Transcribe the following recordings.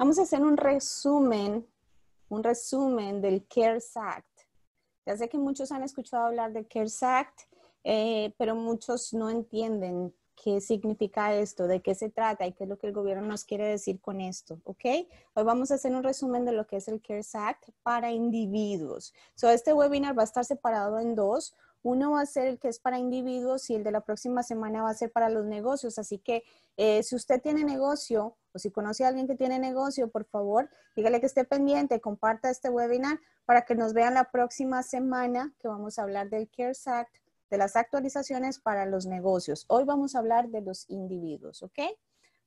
Vamos a hacer un resumen, un resumen del CARES Act. Ya sé que muchos han escuchado hablar del CARES Act, eh, pero muchos no entienden qué significa esto, de qué se trata y qué es lo que el gobierno nos quiere decir con esto, ¿ok? Hoy vamos a hacer un resumen de lo que es el CARES Act para individuos. So, este webinar va a estar separado en dos. Uno va a ser el que es para individuos y el de la próxima semana va a ser para los negocios. Así que eh, si usted tiene negocio o si conoce a alguien que tiene negocio, por favor, dígale que esté pendiente, comparta este webinar para que nos vean la próxima semana que vamos a hablar del CARES Act, de las actualizaciones para los negocios. Hoy vamos a hablar de los individuos, ¿ok?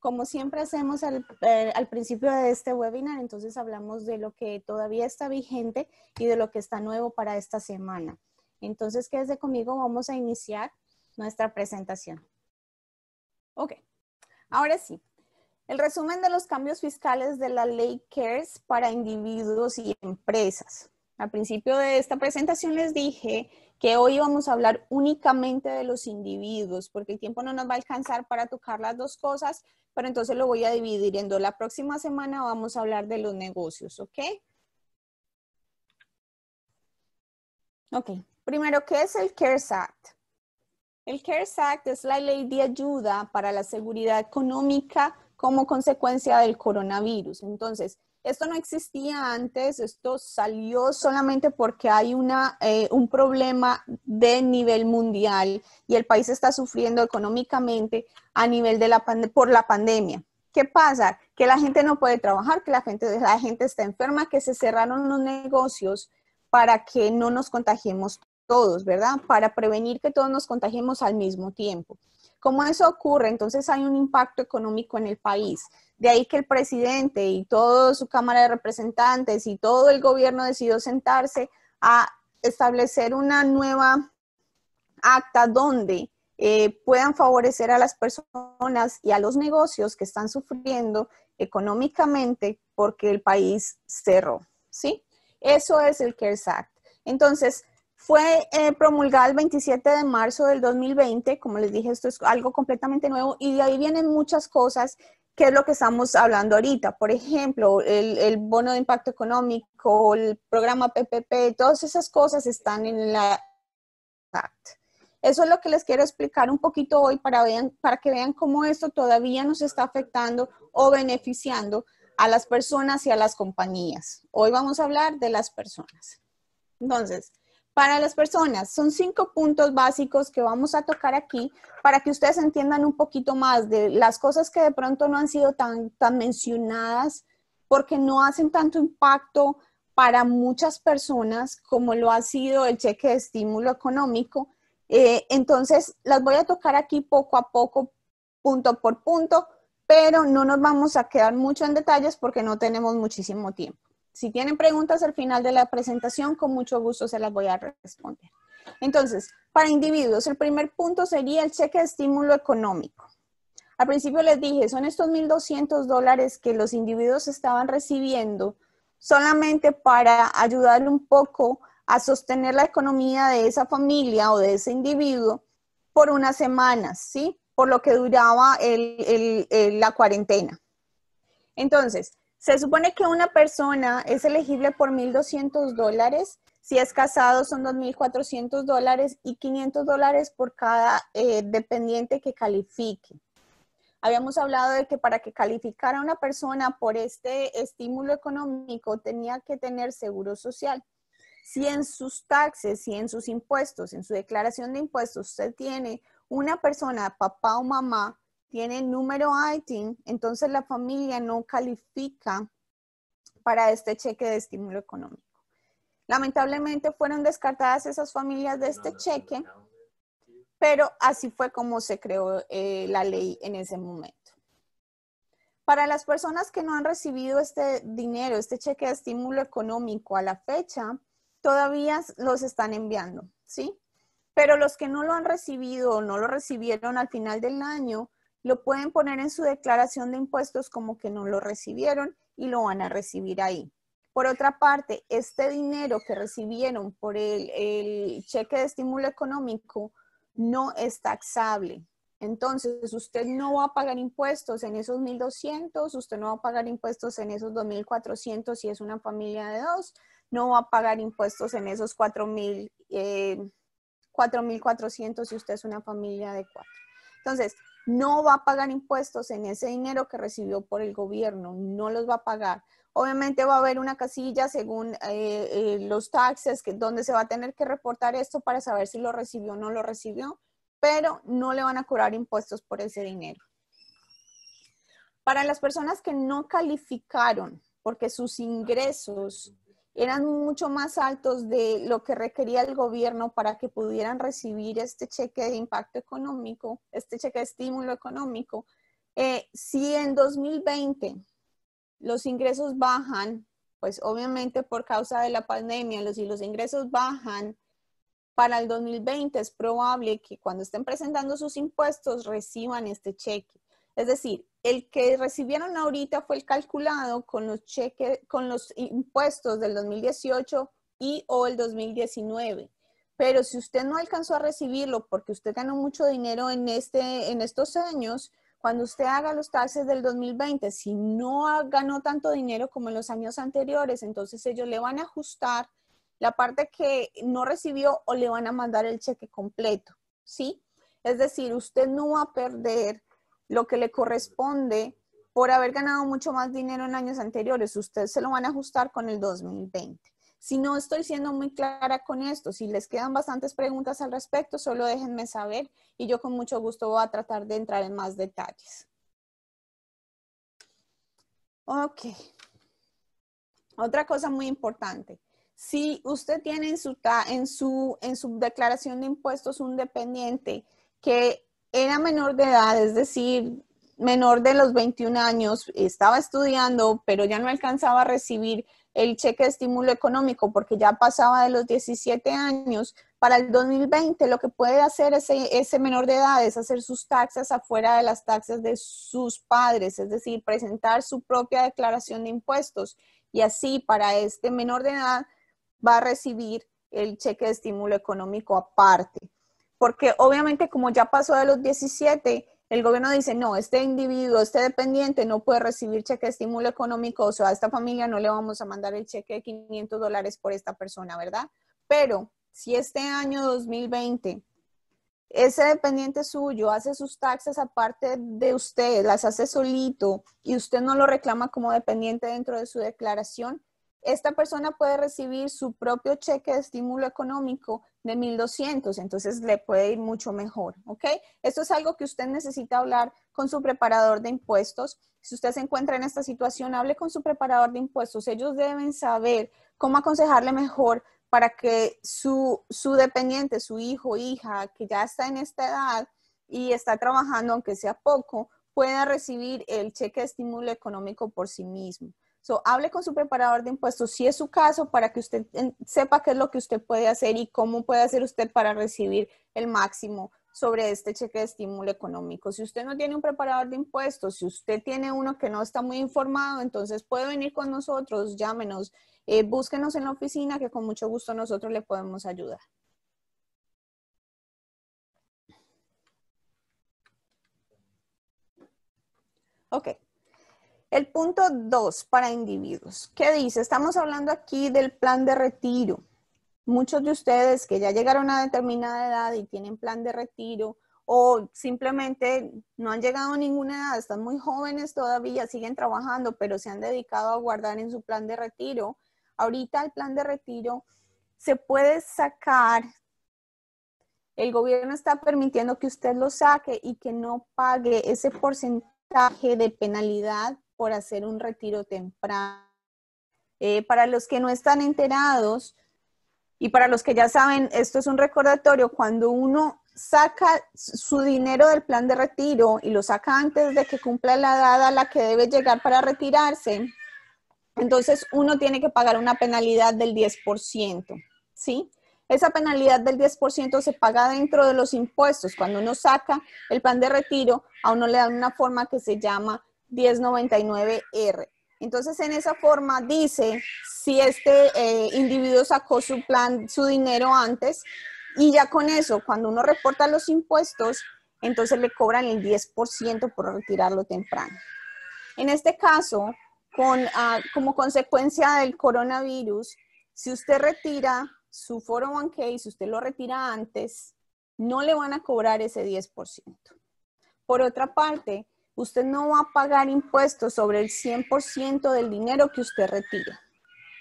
Como siempre hacemos al, eh, principio de este webinar, entonces hablamos de lo que todavía está vigente y de lo que está nuevo para esta semana. Entonces, desde conmigo, vamos a iniciar nuestra presentación. Ok, ahora sí. El resumen de los cambios fiscales de la ley CARES para individuos y empresas. Al principio de esta presentación les dije que hoy vamos a hablar únicamente de los individuos, porque el tiempo no nos va a alcanzar para tocar las dos cosas, pero entonces lo voy a dividir en La próxima semana vamos a hablar de los negocios, ¿ok? Ok, Primero, ¿qué es el CARES Act? El CARES Act es la ley de ayuda para la seguridad económica como consecuencia del coronavirus. Entonces, esto no existía antes, esto salió solamente porque hay una, eh, un problema de nivel mundial y el país está sufriendo económicamente a nivel de la por la pandemia. ¿Qué pasa? Que la gente no puede trabajar, que la gente, la gente está enferma, que se cerraron los negocios para que no nos contagiemos todos, ¿verdad? Para prevenir que todos nos contagiemos al mismo tiempo. ¿Cómo eso ocurre, entonces hay un impacto económico en el país. De ahí que el presidente y toda su Cámara de Representantes y todo el gobierno decidió sentarse a establecer una nueva acta donde eh, puedan favorecer a las personas y a los negocios que están sufriendo económicamente porque el país cerró, ¿sí? Eso es el CARES Act. Entonces, fue eh, promulgada el 27 de marzo del 2020, como les dije, esto es algo completamente nuevo y de ahí vienen muchas cosas que es lo que estamos hablando ahorita. Por ejemplo, el, bono de impacto económico, el programa PPP, todas esas cosas están en la Act. Eso es lo que les quiero explicar un poquito hoy para, para que vean cómo esto todavía nos está afectando o beneficiando a las personas y a las compañías. Hoy vamos a hablar de las personas. Entonces, para las personas, son cinco puntos básicos que vamos a tocar aquí para que ustedes entiendan un poquito más de las cosas que de pronto no han sido tan, tan mencionadas porque no hacen tanto impacto para muchas personas como lo ha sido el cheque de estímulo económico. Eh, entonces, las voy a tocar aquí poco a poco, punto por punto, pero no nos vamos a quedar mucho en detalles porque no tenemos muchísimo tiempo si tienen preguntas al final de la presentación, con mucho gusto se las voy a responder. Entonces, para individuos, el primer punto sería el cheque de estímulo económico. Al principio les dije, son estos 1.200 dólares que los individuos estaban recibiendo solamente para ayudarle un poco a sostener la economía de esa familia o de ese individuo por unas semanas, ¿sí? Por lo que duraba la cuarentena. Entonces, se supone que una persona es elegible por 1.200 dólares, si es casado son 2.400 dólares y 500 dólares por cada eh, dependiente que califique. Habíamos hablado de que para que calificara una persona por este estímulo económico tenía que tener seguro social. Si en sus taxes, si en sus impuestos, en su declaración de impuestos usted tiene una persona, papá o mamá, tiene número ITIN, entonces la familia no califica para este cheque de estímulo económico. Lamentablemente fueron descartadas esas familias de este cheque, pero así fue como se creó eh, la ley en ese momento. Para las personas que no han recibido este dinero, este cheque de estímulo económico a la fecha, todavía los están enviando, ¿sí? Pero los que no lo han recibido o no lo recibieron al final del año, lo pueden poner en su declaración de impuestos como que no lo recibieron y lo van a recibir ahí. Por otra parte, este dinero que recibieron por el, cheque de estímulo económico no es taxable. Entonces, usted no va a pagar impuestos en esos 1.200, usted no va a pagar impuestos en esos 2.400 si es una familia de dos, no va a pagar impuestos en esos 4.400 eh, si usted es una familia de cuatro. Entonces, no va a pagar impuestos en ese dinero que recibió por el gobierno, no los va a pagar. Obviamente va a haber una casilla según eh, eh, los taxes, donde se va a tener que reportar esto para saber si lo recibió o no lo recibió, pero no le van a cobrar impuestos por ese dinero. Para las personas que no calificaron porque sus ingresos eran mucho más altos de lo que requería el gobierno para que pudieran recibir este cheque de impacto económico, este cheque de estímulo económico. Eh, si en 2020 los ingresos bajan, pues obviamente por causa de la pandemia, si los ingresos bajan para el 2020, es probable que cuando estén presentando sus impuestos reciban este cheque. Es decir, el que recibieron ahorita fue el calculado con los cheques, con los impuestos del 2018 y o el 2019. Pero si usted no alcanzó a recibirlo porque usted ganó mucho dinero en, este, en estos años, cuando usted haga los taxes del 2020, si no ganó tanto dinero como en los años anteriores, entonces ellos le van a ajustar la parte que no recibió o le van a mandar el cheque completo, ¿sí? Es decir, usted no va a perder lo que le corresponde por haber ganado mucho más dinero en años anteriores. Ustedes se lo van a ajustar con el 2020. Si no estoy siendo muy clara con esto, si les quedan bastantes preguntas al respecto, solo déjenme saber y yo con mucho gusto voy a tratar de entrar en más detalles. Ok. Otra cosa muy importante. Si usted tiene en su, en su, en su declaración de impuestos un dependiente que era menor de edad, es decir, menor de los 21 años, estaba estudiando, pero ya no alcanzaba a recibir el cheque de estímulo económico porque ya pasaba de los 17 años, para el 2020 lo que puede hacer ese, menor de edad es hacer sus taxas afuera de las taxas de sus padres, es decir, presentar su propia declaración de impuestos y así para este menor de edad va a recibir el cheque de estímulo económico aparte porque obviamente como ya pasó de los 17, el gobierno dice, no, este individuo, este dependiente no puede recibir cheque de estímulo económico, o sea, a esta familia no le vamos a mandar el cheque de 500 dólares por esta persona, ¿verdad? Pero si este año 2020 ese dependiente suyo hace sus taxes aparte de usted, las hace solito y usted no lo reclama como dependiente dentro de su declaración, esta persona puede recibir su propio cheque de estímulo económico de 1200, entonces le puede ir mucho mejor, ¿ok? Esto es algo que usted necesita hablar con su preparador de impuestos. Si usted se encuentra en esta situación, hable con su preparador de impuestos. Ellos deben saber cómo aconsejarle mejor para que su, dependiente, su hijo, hija, que ya está en esta edad y está trabajando, aunque sea poco, pueda recibir el cheque de estímulo económico por sí mismo hable con su preparador de impuestos si es su caso para que usted sepa qué es lo que usted puede hacer y cómo puede hacer usted para recibir el máximo sobre este cheque de estímulo económico. Si usted no tiene un preparador de impuestos, si usted tiene uno que no está muy informado, entonces puede venir con nosotros, llámenos, eh, búsquenos en la oficina que con mucho gusto nosotros le podemos ayudar. Ok, el punto 2 para individuos. ¿Qué dice? Estamos hablando aquí del plan de retiro. Muchos de ustedes que ya llegaron a determinada edad y tienen plan de retiro o simplemente no han llegado a ninguna edad, están muy jóvenes todavía, siguen trabajando, pero se han dedicado a guardar en su plan de retiro. Ahorita el plan de retiro se puede sacar el gobierno está permitiendo que usted lo saque y que no pague ese porcentaje de penalidad por hacer un retiro temprano. Eh, para los que no están enterados y para los que ya saben, esto es un recordatorio, cuando uno saca su dinero del plan de retiro y lo saca antes de que cumpla la edad a la que debe llegar para retirarse, entonces uno tiene que pagar una penalidad del 10%, ¿sí? Esa penalidad del 10% se paga dentro de los impuestos. Cuando uno saca el plan de retiro, a uno le dan una forma que se llama 1099R. Entonces, en esa forma dice si este eh, individuo sacó su plan, su dinero antes, y ya con eso, cuando uno reporta los impuestos, entonces le cobran el 10% por retirarlo temprano. En este caso, ah, como consecuencia del coronavirus, si usted retira su 401k, si usted lo retira antes, no le van a cobrar ese 10%. Por otra parte, usted no va a pagar impuestos sobre el 100% del dinero que usted retira.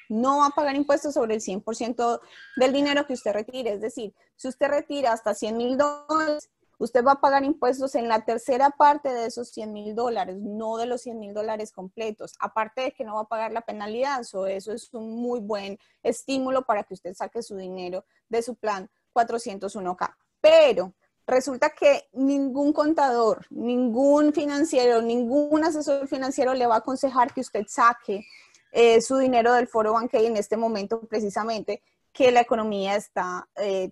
No va a pagar impuestos sobre el 100% del dinero que usted retire. Es decir, si usted retira hasta 100 mil dólares, usted va a pagar impuestos en la tercera parte de esos 100 mil dólares, no de los 100 mil dólares completos. Aparte de que no va a pagar la penalidad, eso es un muy buen estímulo para que usted saque su dinero de su plan 401k. Pero Resulta que ningún contador, ningún financiero, ningún asesor financiero le va a aconsejar que usted saque eh, su dinero del foro Bancaí en este momento precisamente que la economía está eh,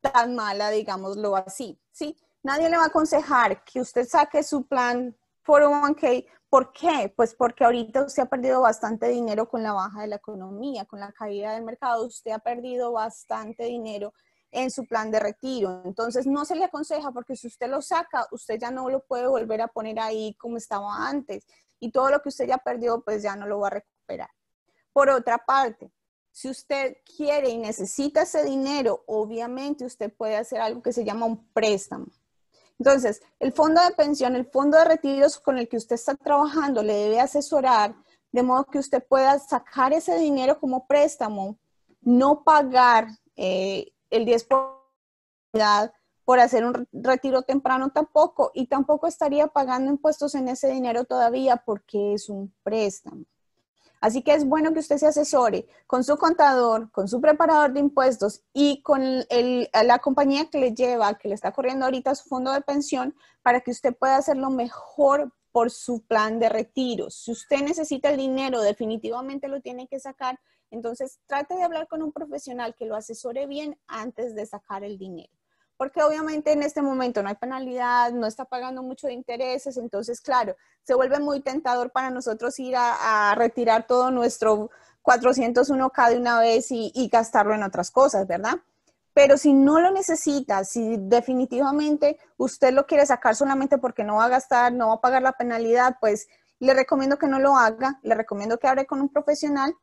tan mala, digámoslo así, ¿sí? Nadie le va a aconsejar que usted saque su plan Foro k ¿Por qué? Pues porque ahorita usted ha perdido bastante dinero con la baja de la economía, con la caída del mercado. Usted ha perdido bastante dinero en su plan de retiro. Entonces no se le aconseja porque si usted lo saca, usted ya no lo puede volver a poner ahí como estaba antes y todo lo que usted ya perdió, pues ya no lo va a recuperar. Por otra parte, si usted quiere y necesita ese dinero, obviamente usted puede hacer algo que se llama un préstamo. Entonces, el fondo de pensión, el fondo de retiros con el que usted está trabajando, le debe asesorar de modo que usted pueda sacar ese dinero como préstamo, no pagar eh, el 10% por, hacer un retiro temprano tampoco, y tampoco estaría pagando impuestos en ese dinero todavía porque es un préstamo. Así que es bueno que usted se asesore con su contador, con su preparador de impuestos y con la compañía que le lleva, que le está corriendo ahorita su fondo de pensión, para que usted pueda hacer lo mejor por su plan de retiro. Si usted necesita el dinero, definitivamente lo tiene que sacar entonces, trate de hablar con un profesional que lo asesore bien antes de sacar el dinero. Porque obviamente en este momento no hay penalidad, no está pagando mucho de intereses, entonces, claro, se vuelve muy tentador para nosotros ir a, retirar todo nuestro 401k de una vez y, y gastarlo en otras cosas, ¿verdad? Pero si no lo necesita, si definitivamente usted lo quiere sacar solamente porque no va a gastar, no va a pagar la penalidad, pues le recomiendo que no lo haga, le recomiendo que hable con un profesional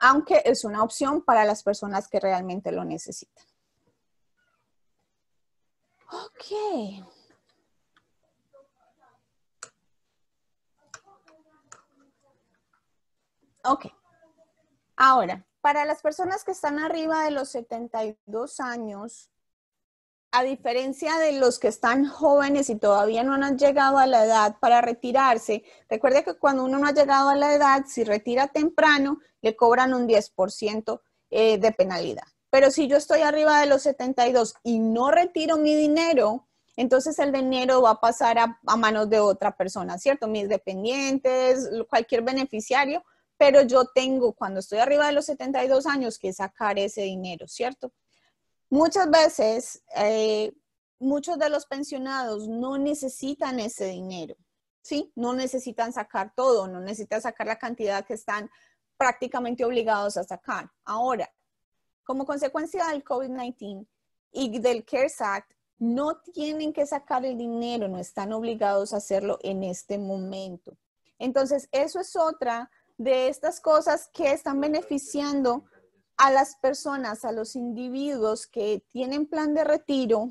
aunque es una opción para las personas que realmente lo necesitan. Ok. Ok. Ahora, para las personas que están arriba de los 72 años, a diferencia de los que están jóvenes y todavía no han llegado a la edad para retirarse, recuerde que cuando uno no ha llegado a la edad, si retira temprano, le cobran un 10% eh, de penalidad. Pero si yo estoy arriba de los 72 y no retiro mi dinero, entonces el dinero va a pasar a, manos de otra persona, ¿cierto? Mis dependientes, cualquier beneficiario, pero yo tengo, cuando estoy arriba de los 72 años, que sacar ese dinero, ¿cierto? Muchas veces, eh, muchos de los pensionados no necesitan ese dinero, ¿sí? No necesitan sacar todo, no necesitan sacar la cantidad que están prácticamente obligados a sacar. Ahora, como consecuencia del COVID-19 y del CARES Act, no tienen que sacar el dinero, no están obligados a hacerlo en este momento. Entonces, eso es otra de estas cosas que están beneficiando a las personas, a los individuos que tienen plan de retiro,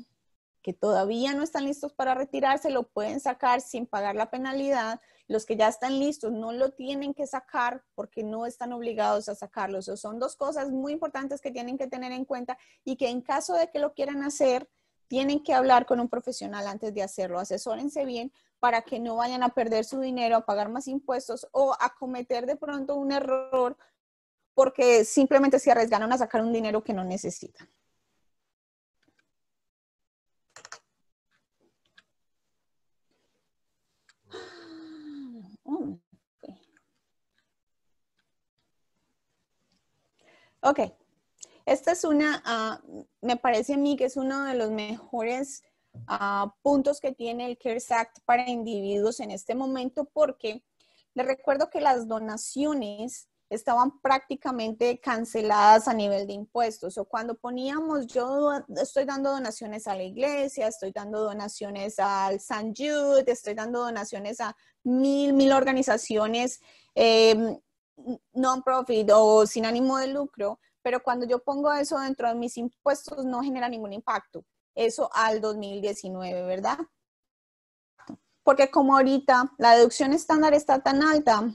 que todavía no están listos para retirarse, lo pueden sacar sin pagar la penalidad. Los que ya están listos no lo tienen que sacar porque no están obligados a sacarlo. Eso son dos cosas muy importantes que tienen que tener en cuenta y que en caso de que lo quieran hacer, tienen que hablar con un profesional antes de hacerlo. Asesórense bien para que no vayan a perder su dinero, a pagar más impuestos o a cometer de pronto un error porque simplemente se arriesgaron a sacar un dinero que no necesitan. Mm, ok, esta es una, ah, me parece a mí que es uno de los mejores ah, puntos que tiene el CARES Act para individuos en este momento porque les recuerdo que las donaciones estaban prácticamente canceladas a nivel de impuestos. O cuando poníamos, yo estoy dando donaciones a la iglesia, estoy dando donaciones al San Jude, estoy dando donaciones a mil, mil organizaciones eh, non-profit o sin ánimo de lucro, pero cuando yo pongo eso dentro de mis impuestos no genera ningún impacto. Eso al 2019, ¿verdad? Porque como ahorita la deducción estándar está tan alta,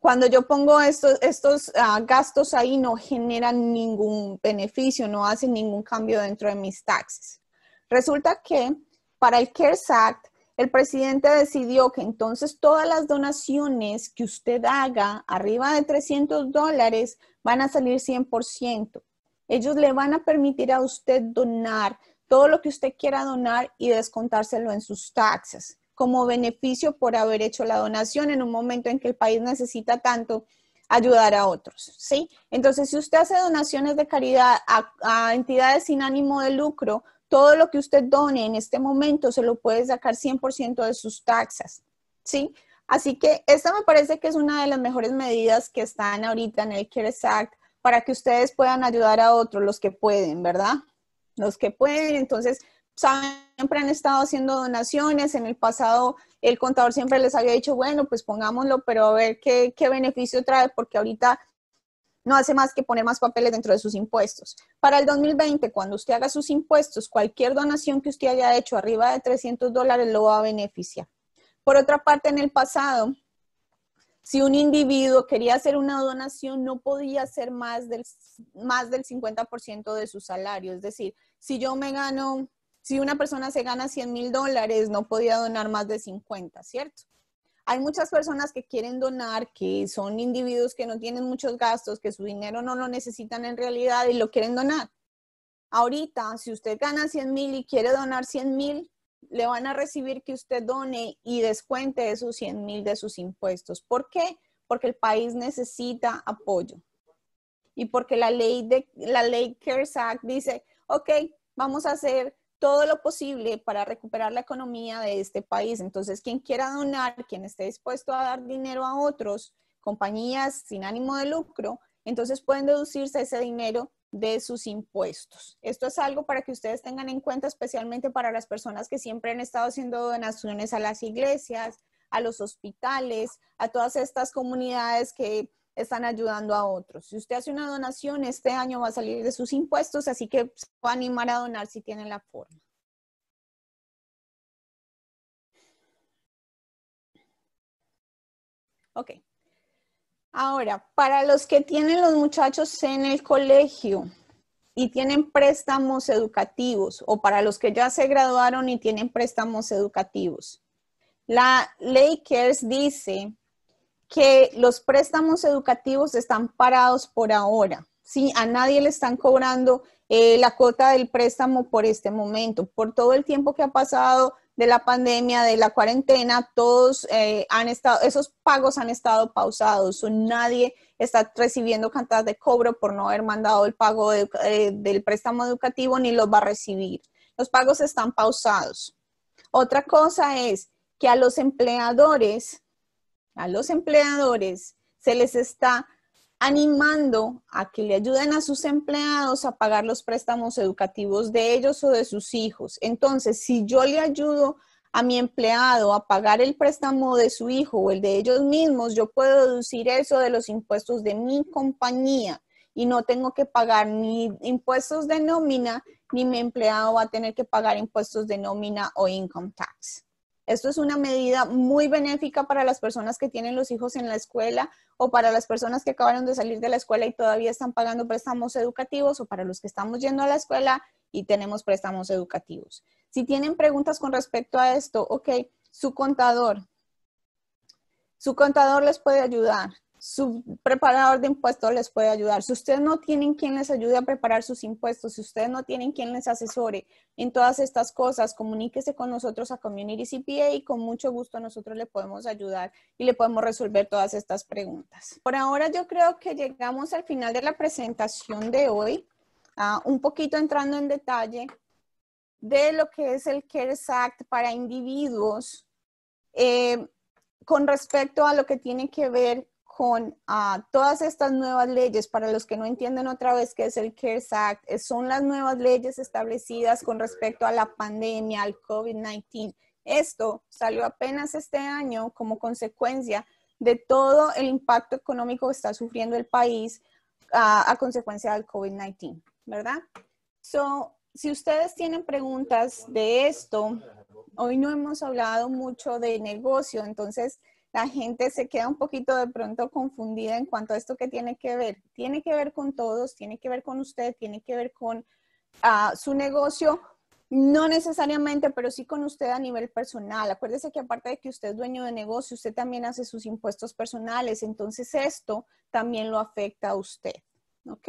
cuando yo pongo estos, ah, gastos ahí, no generan ningún beneficio, no hacen ningún cambio dentro de mis taxes. Resulta que para el CARES Act, el presidente decidió que entonces todas las donaciones que usted haga arriba de 300 dólares van a salir 100%. Ellos le van a permitir a usted donar todo lo que usted quiera donar y descontárselo en sus taxes como beneficio por haber hecho la donación en un momento en que el país necesita tanto ayudar a otros, ¿sí? Entonces, si usted hace donaciones de caridad a, entidades sin ánimo de lucro, todo lo que usted done en este momento se lo puede sacar 100% de sus taxas, ¿sí? Así que esta me parece que es una de las mejores medidas que están ahorita en el CARES Act para que ustedes puedan ayudar a otros, los que pueden, ¿verdad? Los que pueden, entonces siempre han estado haciendo donaciones. En el pasado el contador siempre les había dicho, bueno, pues pongámoslo, pero a ver qué, beneficio trae, porque ahorita no hace más que poner más papeles dentro de sus impuestos. Para el 2020, cuando usted haga sus impuestos, cualquier donación que usted haya hecho arriba de 300 dólares lo va a beneficiar. Por otra parte, en el pasado, si un individuo quería hacer una donación, no podía hacer más del, más del 50% de su salario. Es decir, si yo me gano si una persona se gana 100 mil dólares, no podía donar más de 50, ¿cierto? Hay muchas personas que quieren donar, que son individuos que no tienen muchos gastos, que su dinero no lo necesitan en realidad y lo quieren donar. Ahorita, si usted gana 100 mil y quiere donar 100 mil, le van a recibir que usted done y descuente esos 100 mil de sus impuestos. ¿Por qué? Porque el país necesita apoyo. Y porque la ley, de, la ley CARES Act dice, ok, vamos a hacer todo lo posible para recuperar la economía de este país. Entonces, quien quiera donar, quien esté dispuesto a dar dinero a otros, compañías sin ánimo de lucro, entonces pueden deducirse ese dinero de sus impuestos. Esto es algo para que ustedes tengan en cuenta, especialmente para las personas que siempre han estado haciendo donaciones a las iglesias, a los hospitales, a todas estas comunidades que están ayudando a otros. Si usted hace una donación, este año va a salir de sus impuestos, así que se va a animar a donar si tiene la forma. Ok. Ahora, para los que tienen los muchachos en el colegio y tienen préstamos educativos, o para los que ya se graduaron y tienen préstamos educativos, la ley CARES dice que los préstamos educativos están parados por ahora. Sí, a nadie le están cobrando eh, la cuota del préstamo por este momento. Por todo el tiempo que ha pasado de la pandemia, de la cuarentena, todos eh, han estado, esos pagos han estado pausados. nadie está recibiendo cantidad de cobro por no haber mandado el pago eh, del préstamo educativo ni los va a recibir. Los pagos están pausados. Otra cosa es que a los empleadores a los empleadores se les está animando a que le ayuden a sus empleados a pagar los préstamos educativos de ellos o de sus hijos. Entonces, si yo le ayudo a mi empleado a pagar el préstamo de su hijo o el de ellos mismos, yo puedo deducir eso de los impuestos de mi compañía y no tengo que pagar ni impuestos de nómina, ni mi empleado va a tener que pagar impuestos de nómina o income tax. Esto es una medida muy benéfica para las personas que tienen los hijos en la escuela o para las personas que acabaron de salir de la escuela y todavía están pagando préstamos educativos o para los que estamos yendo a la escuela y tenemos préstamos educativos. Si tienen preguntas con respecto a esto, ok, su contador. Su contador les puede ayudar su preparador de impuestos les puede ayudar. Si ustedes no tienen quien les ayude a preparar sus impuestos, si ustedes no tienen quien les asesore en todas estas cosas, comuníquese con nosotros a Community CPA y con mucho gusto nosotros le podemos ayudar y le podemos resolver todas estas preguntas. Por ahora yo creo que llegamos al final de la presentación de hoy, ah, un poquito entrando en detalle de lo que es el CARES Act para individuos. Eh, con respecto a lo que tiene que ver con ah, todas estas nuevas leyes. Para los que no entienden otra vez qué es el CARES Act, son las nuevas leyes establecidas con respecto a la pandemia, al COVID-19. Esto salió apenas este año como consecuencia de todo el impacto económico que está sufriendo el país ah, a consecuencia del COVID-19, ¿verdad? So, si ustedes tienen preguntas de esto, hoy no hemos hablado mucho de negocio, entonces la gente se queda un poquito de pronto confundida en cuanto a esto que tiene que ver. Tiene que ver con todos, tiene que ver con usted, tiene que ver con ah, su negocio, no necesariamente, pero sí con usted a nivel personal. Acuérdese que aparte de que usted es dueño de negocio, usted también hace sus impuestos personales, entonces esto también lo afecta a usted. ¿Ok?